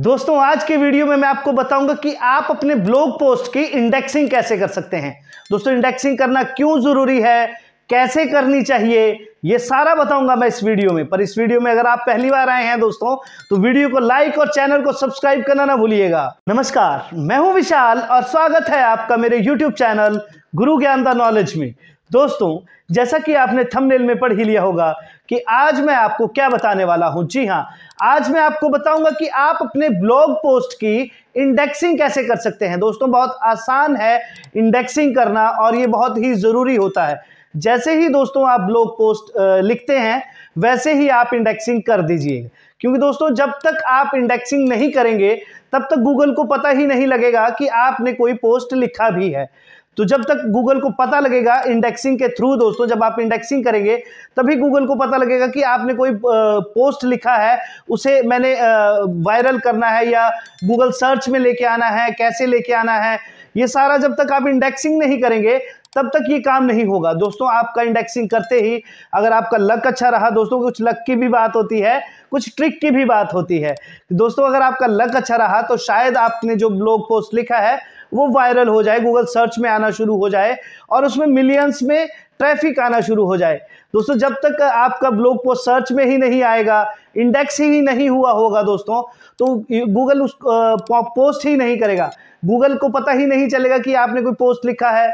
दोस्तों आज के वीडियो में मैं आपको बताऊंगा कि आप अपने ब्लॉग पोस्ट की इंडेक्सिंग कैसे कर सकते हैं दोस्तों इंडेक्सिंग करना क्यों ज़रूरी है कैसे करनी चाहिए ये सारा बताऊंगा मैं इस वीडियो में पर इस वीडियो में अगर आप पहली बार आए हैं दोस्तों तो वीडियो को लाइक और चैनल को सब्सक्राइब करना ना भूलिएगा नमस्कार मैं हूं विशाल और स्वागत है आपका मेरे यूट्यूब चैनल गुरु ज्ञान द नॉलेज में दोस्तों जैसा कि आपने थंबनेल में पढ़ ही लिया होगा कि आज मैं आपको क्या बताने वाला हूं जी हां आज मैं आपको बताऊंगा कि आप अपने ब्लॉग पोस्ट की इंडेक्सिंग कैसे कर सकते हैं दोस्तों बहुत आसान है इंडेक्सिंग करना और ये बहुत ही ज़रूरी होता है जैसे ही दोस्तों आप ब्लॉग पोस्ट लिखते हैं वैसे ही आप इंडेक्सिंग कर दीजिए क्योंकि दोस्तों जब तक आप इंडेक्सिंग नहीं करेंगे तब तक गूगल को पता ही नहीं लगेगा कि आपने कोई पोस्ट लिखा भी है तो जब तक गूगल को पता लगेगा इंडेक्सिंग के थ्रू दोस्तों जब आप इंडेक्सिंग करेंगे तभी गूगल को पता लगेगा कि आपने कोई पोस्ट लिखा है उसे मैंने वायरल करना है या गूगल सर्च में लेके आना है कैसे लेके आना है ये सारा जब तक आप इंडेक्सिंग नहीं करेंगे तब तक ये काम नहीं होगा दोस्तों आपका इंडेक्सिंग करते ही अगर आपका लक अच्छा रहा दोस्तों कुछ लक की भी बात होती है कुछ ट्रिक की भी बात होती है दोस्तों अगर आपका लक अच्छा रहा तो शायद आपने जो ब्लॉग पोस्ट लिखा है वो वायरल हो जाए गूगल सर्च में आना शुरू हो जाए और उसमें मिलियंस में ट्रैफिक आना शुरू हो जाए दोस्तों जब तक आपका ब्लॉग पोस्ट सर्च में ही नहीं आएगा इंडेक्स ही नहीं हुआ होगा दोस्तों तो गूगल उस पोस्ट ही नहीं करेगा गूगल को पता ही नहीं चलेगा कि आपने कोई पोस्ट लिखा है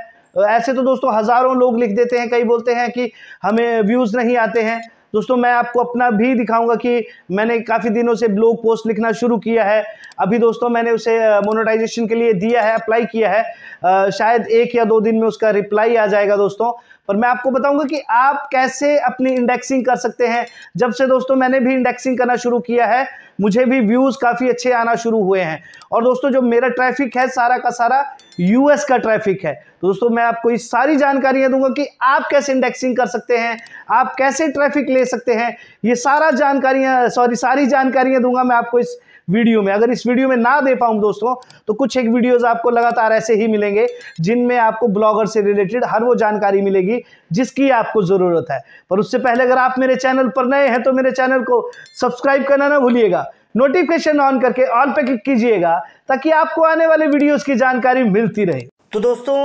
ऐसे तो दोस्तों हज़ारों लोग लिख देते हैं कई बोलते हैं कि हमें व्यूज़ नहीं आते हैं दोस्तों मैं आपको अपना भी दिखाऊंगा कि मैंने काफ़ी दिनों से ब्लॉग पोस्ट लिखना शुरू किया है अभी दोस्तों मैंने उसे मोनोटाइजेशन के लिए दिया है अप्लाई किया है शायद एक या दो दिन में उसका रिप्लाई आ जाएगा दोस्तों और मैं आपको बताऊंगा कि आप कैसे अपनी इंडेक्सिंग कर सकते हैं जब से दोस्तों मैंने भी इंडेक्सिंग करना शुरू किया है मुझे भी व्यूज़ काफ़ी अच्छे आना शुरू हुए हैं और दोस्तों जो मेरा ट्रैफिक है सारा का सारा यूएस का ट्रैफिक है तो दोस्तों मैं आपको ये सारी जानकारियां दूंगा कि आप कैसे इंडेक्सिंग कर सकते हैं आप कैसे ट्रैफिक ले सकते हैं ये सारा जानकारियां सॉरी सारी जानकारियां दूंगा मैं आपको इस वीडियो में अगर इस वीडियो में ना दे पाऊं दोस्तों तो कुछ एक वीडियोस आपको लगातार ऐसे ही मिलेंगे जिनमें आपको ब्लॉगर से रिलेटेड हर वो जानकारी मिलेगी जिसकी आपको ज़रूरत है पर उससे पहले अगर आप मेरे चैनल पर नए हैं तो मेरे चैनल को सब्सक्राइब करना ना भूलिएगा नोटिफिकेशन ऑन करके ऑल पे क्लिक कीजिएगा ताकि आपको आने वाले वीडियोज़ की जानकारी मिलती रहे तो दोस्तों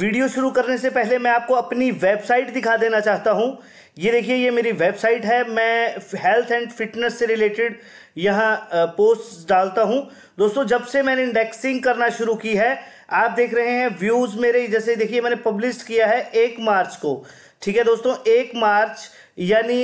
वीडियो शुरू करने से पहले मैं आपको अपनी वेबसाइट दिखा देना चाहता हूं ये देखिए ये मेरी वेबसाइट है मैं हेल्थ एंड फिटनेस से रिलेटेड यहाँ पोस्ट डालता हूँ दोस्तों जब से मैंने इंडेक्सिंग करना शुरू की है आप देख रहे हैं व्यूज़ मेरे जैसे देखिए मैंने पब्लिश किया है एक मार्च को ठीक है दोस्तों एक मार्च यानी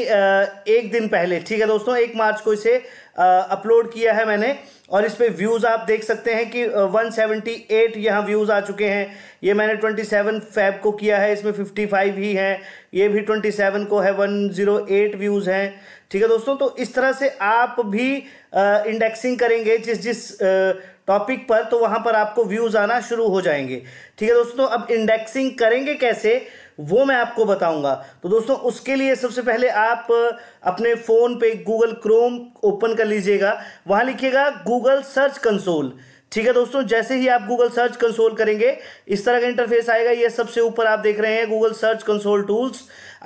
एक दिन पहले ठीक है दोस्तों एक मार्च को इसे अपलोड किया है मैंने और इस पर व्यूज़ आप देख सकते हैं कि 178 सेवेंटी यहाँ व्यूज़ आ चुके हैं ये मैंने 27 फैब को किया है इसमें 55 ही हैं ये भी 27 को है 108 व्यूज़ हैं ठीक है दोस्तों तो इस तरह से आप भी इंडेक्सिंग करेंगे जिस जिस टॉपिक पर तो वहाँ पर आपको व्यूज़ आना शुरू हो जाएंगे ठीक है दोस्तों अब इंडेक्सिंग करेंगे कैसे वो मैं आपको बताऊंगा तो दोस्तों उसके लिए सबसे पहले आप अपने फ़ोन पे गूगल क्रोम ओपन कर लीजिएगा वहां लिखिएगा गूगल सर्च कंसोल ठीक है दोस्तों जैसे ही आप गूगल सर्च कंसोल करेंगे इस तरह का इंटरफेस आएगा ये सबसे ऊपर आप देख रहे हैं गूगल सर्च कंसोल टूल्स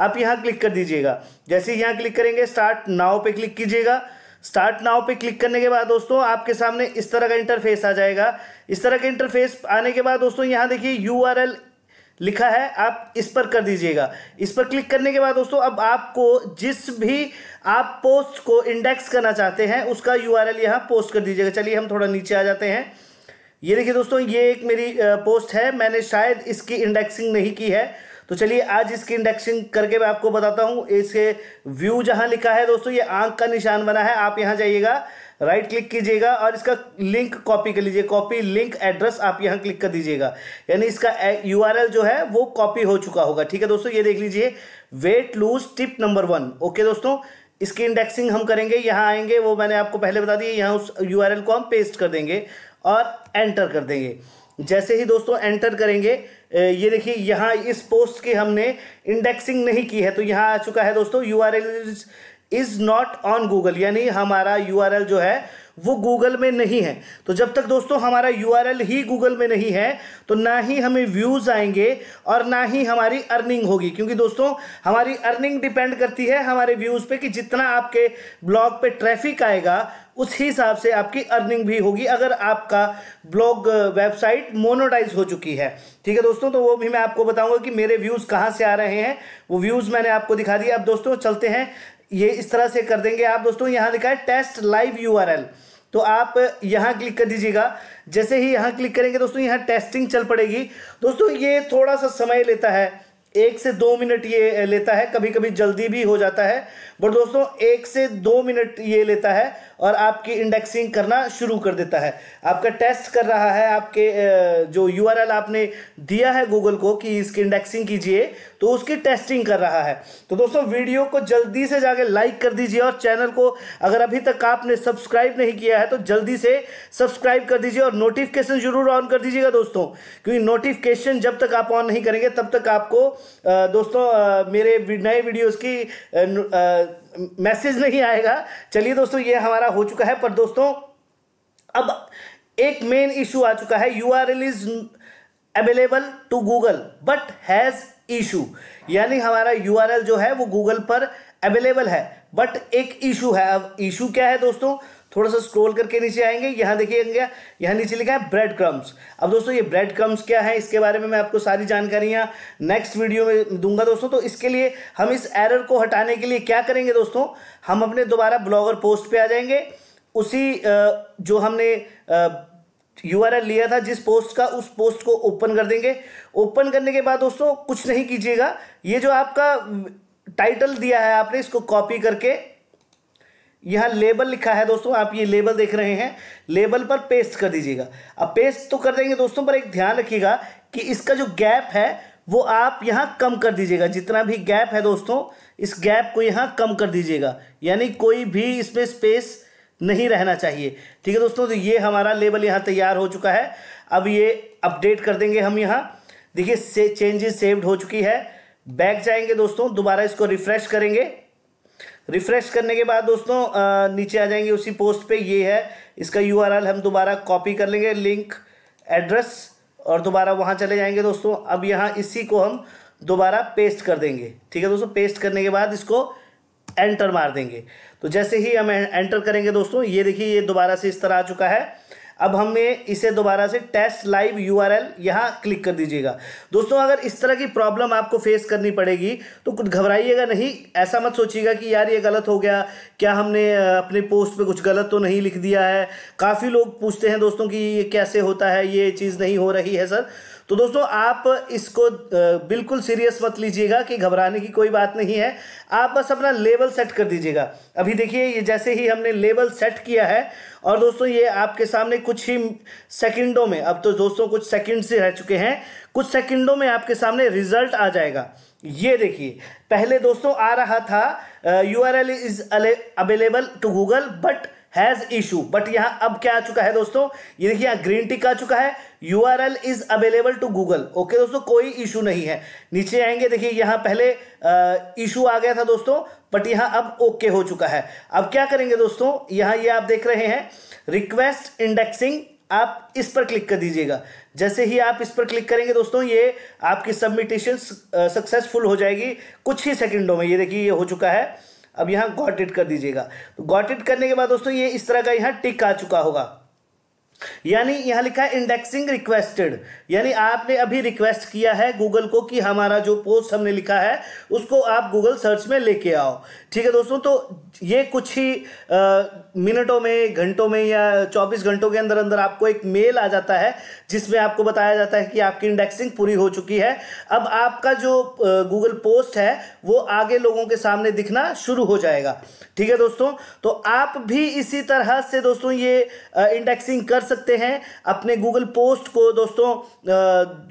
आप यहां क्लिक कर दीजिएगा जैसे ही यहां क्लिक करेंगे स्टार्ट नाव पे क्लिक कीजिएगा स्टार्ट नाव पे क्लिक करने के बाद दोस्तों आपके सामने इस तरह का इंटरफेस आ जाएगा इस तरह का इंटरफेस आने के बाद दोस्तों यहां देखिए यू आर एल लिखा है आप इस पर कर दीजिएगा इस पर क्लिक करने के बाद दोस्तों अब आपको जिस भी आप पोस्ट को इंडेक्स करना चाहते हैं उसका यू आर एल यहाँ पोस्ट कर दीजिएगा चलिए हम थोड़ा नीचे आ जाते हैं ये देखिए दोस्तों ये एक मेरी पोस्ट है मैंने शायद इसकी इंडेक्सिंग नहीं की है तो चलिए आज इसकी इंडेक्सिंग करके मैं आपको बताता हूँ इसे व्यू जहाँ लिखा है दोस्तों ये आंख का निशान बना है आप यहाँ जाइएगा राइट क्लिक कीजिएगा और इसका लिंक कॉपी कर लीजिए कॉपी लिंक एड्रेस आप यहाँ क्लिक कर दीजिएगा यानी इसका यू जो है वो कॉपी हो चुका होगा ठीक है दोस्तों ये देख लीजिए weight lose tip number one okay दोस्तों इसकी इंडेक्सिंग हम करेंगे यहाँ आएंगे वो मैंने आपको पहले बता दिया यहाँ उस यू को हम पेस्ट कर देंगे और एंटर कर देंगे जैसे ही दोस्तों एंटर करेंगे ये देखिए यहाँ इस पोस्ट की हमने इंडेक्सिंग नहीं की है तो यहाँ आ चुका है दोस्तों U R L is not on Google यानी हमारा यू आर एल जो है वो गूगल में नहीं है तो जब तक दोस्तों हमारा यू ही गूगल में नहीं है तो ना ही हमें व्यूज़ आएंगे और ना ही हमारी अर्निंग होगी क्योंकि दोस्तों हमारी अर्निंग डिपेंड करती है हमारे व्यूज़ पे कि जितना आपके ब्लॉग पे ट्रैफिक आएगा उस हिसाब से आपकी अर्निंग भी होगी अगर आपका ब्लॉग वेबसाइट मोनोटाइज हो चुकी है ठीक है दोस्तों तो वो भी मैं आपको बताऊंगा कि मेरे व्यूज़ कहाँ से आ रहे हैं वो व्यूज़ मैंने आपको दिखा दिया अब दोस्तों चलते हैं ये इस तरह से कर देंगे आप दोस्तों यहाँ लिखा है टेस्ट लाइव यू तो आप यहाँ क्लिक कर दीजिएगा जैसे ही यहाँ क्लिक करेंगे दोस्तों यहाँ टेस्टिंग चल पड़ेगी दोस्तों ये थोड़ा सा समय लेता है एक से दो मिनट ये लेता है कभी कभी जल्दी भी हो जाता है बट दोस्तों एक से दो मिनट ये लेता है और आपकी इंडेक्सिंग करना शुरू कर देता है आपका टेस्ट कर रहा है आपके जो यू आपने दिया है गूगल को कि इसकी इंडेक्सिंग कीजिए तो उसकी टेस्टिंग कर रहा है तो दोस्तों वीडियो को जल्दी से जाके लाइक कर दीजिए और चैनल को अगर अभी तक आपने सब्सक्राइब नहीं किया है तो जल्दी से सब्सक्राइब कर दीजिए और नोटिफिकेशन जरूर ऑन कर दीजिएगा दोस्तों क्योंकि नोटिफिकेशन जब तक आप ऑन नहीं करेंगे तब तक आपको दोस्तों मेरे नए वीडियोज़ की मैसेज नहीं आएगा चलिए दोस्तों ये हमारा हो चुका है पर दोस्तों अब एक मेन इशू आ चुका है U R L is available to Google but has issue यानी हमारा यू आर एल जो है वो गूगल पर अवेलेबल है बट एक इशू है अब इशू क्या है दोस्तों थोड़ा सा स्क्रोल करके नीचे आएंगे यहाँ देखिए यहाँ नीचे लिखा है ब्रेड क्रम्स अब दोस्तों ये ब्रेड क्रम्स क्या है इसके बारे में मैं आपको सारी जानकारियाँ नेक्स्ट वीडियो में दूंगा दोस्तों तो इसके लिए हम इस एरर को हटाने के लिए क्या करेंगे दोस्तों हम अपने दोबारा ब्लॉगर पोस्ट पर आ जाएंगे उसी जो हमने यू लिया था जिस पोस्ट का उस पोस्ट को ओपन कर देंगे ओपन करने के बाद दोस्तों कुछ नहीं कीजिएगा ये जो आपका टाइटल दिया है आपने इसको कॉपी करके यहाँ लेबल लिखा है दोस्तों आप ये लेबल देख रहे हैं लेबल पर पेस्ट कर दीजिएगा अब पेस्ट तो कर देंगे दोस्तों पर एक ध्यान रखिएगा कि इसका जो गैप है वो आप यहाँ कम कर दीजिएगा जितना भी गैप है दोस्तों इस गैप को यहाँ कम कर दीजिएगा यानी कोई भी इसमें स्पेस नहीं रहना चाहिए ठीक है दोस्तों तो ये हमारा लेबल यहाँ तैयार हो चुका है अब ये अपडेट कर देंगे हम यहाँ देखिए से चेंजेस सेव्ड हो चुकी है बैक जाएंगे दोस्तों दोबारा इसको रिफ्रेश करेंगे रिफ्रेश करने के बाद दोस्तों नीचे आ जाएंगे उसी पोस्ट पे ये है इसका यू हम दोबारा कॉपी कर लेंगे लिंक एड्रेस और दोबारा वहाँ चले जाएंगे दोस्तों अब यहाँ इसी को हम दोबारा पेस्ट कर देंगे ठीक है दोस्तों पेस्ट करने के बाद इसको एंटर मार देंगे तो जैसे ही हम एंटर करेंगे दोस्तों ये देखिए ये दोबारा से इस तरह आ चुका है अब हमें इसे दोबारा से test live U R L यहाँ क्लिक कर दीजिएगा दोस्तों अगर इस तरह की प्रॉब्लम आपको फेस करनी पड़ेगी तो कुछ घबराइएगा नहीं ऐसा मत सोचिएगा कि यार ये गलत हो गया क्या हमने अपने पोस्ट पर कुछ गलत तो नहीं लिख दिया है काफ़ी लोग पूछते हैं दोस्तों कि ये कैसे होता है ये चीज़ नहीं हो रही है सर तो दोस्तों आप इसको बिल्कुल सीरियस मत लीजिएगा कि घबराने की कोई बात नहीं है आप बस अपना लेवल सेट कर दीजिएगा अभी देखिए ये जैसे ही हमने लेवल सेट किया है और दोस्तों ये आपके सामने कुछ ही सेकंडों में अब तो दोस्तों कुछ सेकंड से रह चुके हैं कुछ सेकंडों में आपके सामने रिजल्ट आ जाएगा ये देखिए पहले दोस्तों आ रहा था U R L is available to Google but has issue but यहां अब क्या आ चुका है दोस्तों ये देखिए ग्रीन टिक आ चुका है U R L is available to Google okay दोस्तों कोई इशू नहीं है नीचे आएंगे देखिए यहां पहले इशू आ गया था दोस्तों बट यहां अब ओके okay हो चुका है अब क्या करेंगे दोस्तों यहां ये यह आप देख रहे हैं रिक्वेस्ट इंडेक्सिंग आप इस पर क्लिक कर दीजिएगा जैसे ही आप इस पर क्लिक करेंगे दोस्तों ये आपकी सबमिटेशन सक्सेसफुल हो जाएगी कुछ ही सेकंडों में ये देखिए ये हो चुका है अब यहाँ गॉट इट कर दीजिएगा तो गॉट इट करने के बाद दोस्तों ये इस तरह का यहाँ टिक आ चुका होगा यानी यहां लिखा है इंडेक्सिंग रिक्वेस्टेड यानी आपने अभी रिक्वेस्ट किया है गूगल को कि हमारा जो पोस्ट हमने लिखा है उसको आप गूगल सर्च में लेके आओ ठीक है दोस्तों तो ये कुछ ही मिनटों में घंटों में या 24 घंटों के अंदर अंदर आपको एक मेल आ जाता है जिसमें आपको बताया जाता है कि आपकी इंडेक्सिंग पूरी हो चुकी है अब आपका जो गूगल पोस्ट है वो आगे लोगों के सामने दिखना शुरू हो जाएगा ठीक है दोस्तों तो आप भी इसी तरह से दोस्तों ये इंडेक्सिंग कर सकते हैं अपने गूगल पोस्ट को दोस्तों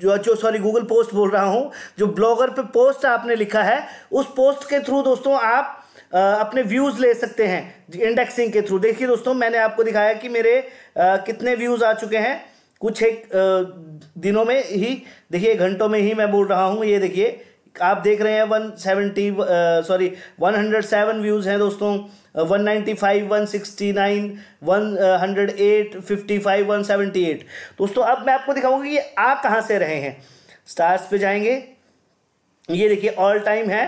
जो जो सॉरी गूगल पोस्ट बोल रहा हूँ जो ब्लॉगर पर पोस्ट आपने लिखा है उस पोस्ट के थ्रू दोस्तों आप अपने व्यूज़ ले सकते हैं इंडेक्सिंग के थ्रू देखिए दोस्तों मैंने आपको दिखाया कि मेरे कितने व्यूज़ आ चुके हैं कुछ एक दिनों में ही देखिए घंटों में ही मैं बोल रहा हूँ ये देखिए आप देख रहे हैं one seventy sorry one hundred seven views हैं दोस्तों one ninety five one sixty nine one hundred eight fifty five one seventy eight दोस्तों अब मैं आपको दिखाऊंगा कि ये आ कहाँ से रहे हैं स्टार्स पे जाएंगे ये देखिए ऑल टाइम है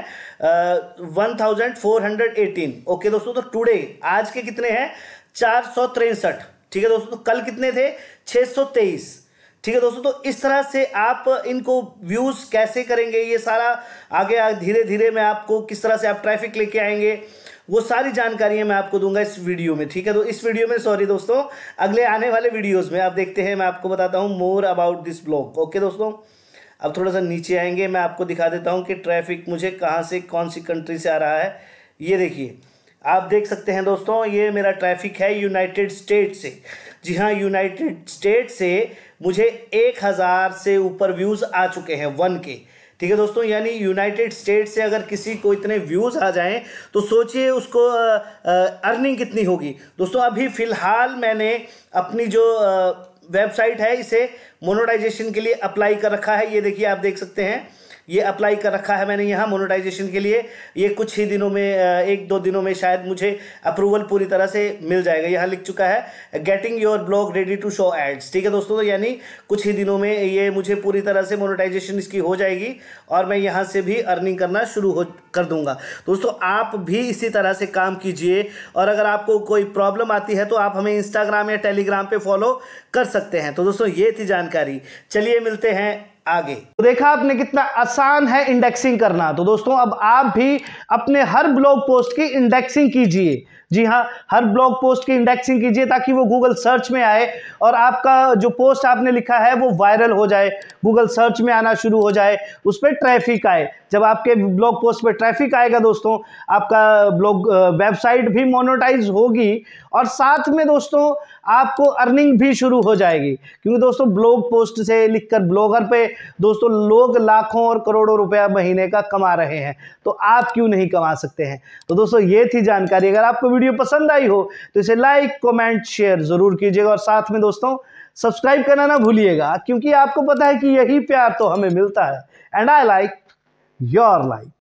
one thousand four hundred eighteen okay दोस्तों तो टुडे आज के कितने हैं चार सौ तिरसठ ठीक है दोस्तों तो कल कितने थे 623 ठीक है दोस्तों तो इस तरह से आप इनको व्यूज़ कैसे करेंगे ये सारा आगे धीरे धीरे मैं आपको किस तरह से आप ट्रैफिक लेके आएंगे वो सारी जानकारियां मैं आपको दूंगा इस वीडियो में ठीक है तो इस वीडियो में सॉरी दोस्तों अगले आने वाले वीडियोस में आप देखते हैं मैं आपको बताता हूँ more about this blog okay दोस्तों अब थोड़ा सा नीचे आएंगे मैं आपको दिखा देता हूं कि ट्रैफिक मुझे कहाँ से कौन सी कंट्री से आ रहा है ये देखिए आप देख सकते हैं दोस्तों ये मेरा ट्रैफिक है यूनाइटेड स्टेट से जी हाँ यूनाइटेड स्टेट से मुझे एक हज़ार से ऊपर व्यूज़ आ चुके हैं वन के ठीक है दोस्तों यानी यूनाइटेड स्टेट से अगर किसी को इतने व्यूज़ आ जाएं तो सोचिए उसको आ, आ, अर्निंग कितनी होगी दोस्तों अभी फ़िलहाल मैंने अपनी जो आ, वेबसाइट है इसे मोनोटाइजेशन के लिए अप्लाई कर रखा है ये देखिए आप देख सकते हैं ये अप्लाई कर रखा है मैंने यहाँ मोनोटाइजेशन के लिए ये कुछ ही दिनों में एक दो दिनों में शायद मुझे अप्रूवल पूरी तरह से मिल जाएगा यहाँ लिख चुका है getting your blog ready to show ads ठीक है दोस्तों तो यानी कुछ ही दिनों में ये मुझे पूरी तरह से मोनोटाइजेशन इसकी हो जाएगी और मैं यहाँ से भी अर्निंग करना शुरू हो कर दूंगा दोस्तों आप भी इसी तरह से काम कीजिए और अगर आपको कोई प्रॉब्लम आती है तो आप हमें इंस्टाग्राम या टेलीग्राम पर फॉलो कर सकते हैं तो दोस्तों ये थी जानकारी चलिए मिलते हैं आगे तो देखा आपने कितना आसान है इंडेक्सिंग करना तो दोस्तों अब आप भी अपने हर ब्लॉग पोस्ट की इंडेक्सिंग कीजिए जी हाँ हर ब्लॉग पोस्ट की इंडेक्सिंग कीजिए ताकि वो गूगल सर्च में आए और आपका जो पोस्ट आपने लिखा है वो वायरल हो जाए गूगल सर्च में आना शुरू हो जाए उस पर ट्रैफिक आए जब आपके ब्लॉग पोस्ट पे ट्रैफिक आएगा दोस्तों आपका ब्लॉग वेबसाइट भी मोनोटाइज होगी और साथ में दोस्तों आपको अर्निंग भी शुरू हो जाएगी क्योंकि दोस्तों ब्लॉग पोस्ट से लिखकर ब्लॉगर पे दोस्तों लोग लाखों और करोड़ों रुपया महीने का कमा रहे हैं तो आप क्यों नहीं कमा सकते हैं तो दोस्तों ये थी जानकारी अगर आपको वीडियो पसंद आई हो तो इसे लाइक कॉमेंट शेयर ज़रूर कीजिएगा और साथ में दोस्तों सब्सक्राइब करना ना भूलिएगा क्योंकि आपको पता है कि यही प्यार तो हमें मिलता है and I like your life.